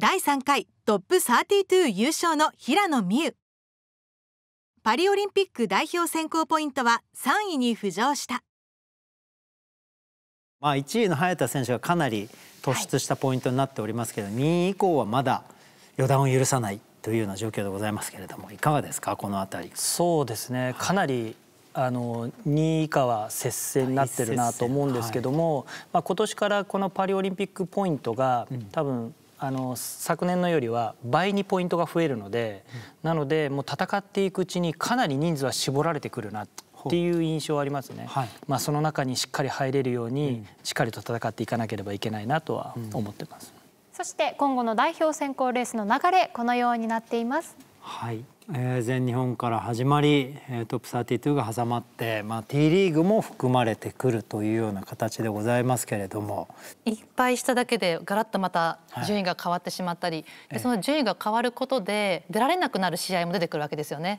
第3回トップ32優勝の平野美宇パリオリンピック代表選考ポイントは3位に浮上したまあ、1位の早田選手がかなり突出したポイントになっておりますけど、はい、2位以降はまだ予断を許さないというような状況でございますけれどもいかがですかこの辺りそうですね、かなりあの2位以下は接戦になってるなと思うんですけども、はい、まあ、今年からこのパリオリンピックポイントが、うん、多分あの昨年のよりは倍にポイントが増えるので、うん、なのでもう戦っていくうちにかなり人数は絞られてくるなっていう印象はありますね、はい、まあ、その中にしっかり入れるように、しっかりと戦っていかなければいけないなとは思ってます、うん、そして今後の代表選考レースの流れこのようになっています。はい、えー、全日本から始まり、えトップ32が挟まって、まあ、T リーグも含まれてくるというような形でございますけれどもいっぱいしただけでガラッとまた順位が変わってしまったり、はい、でその順位が変わることで出られなくなる試合も出てくるわけですよね。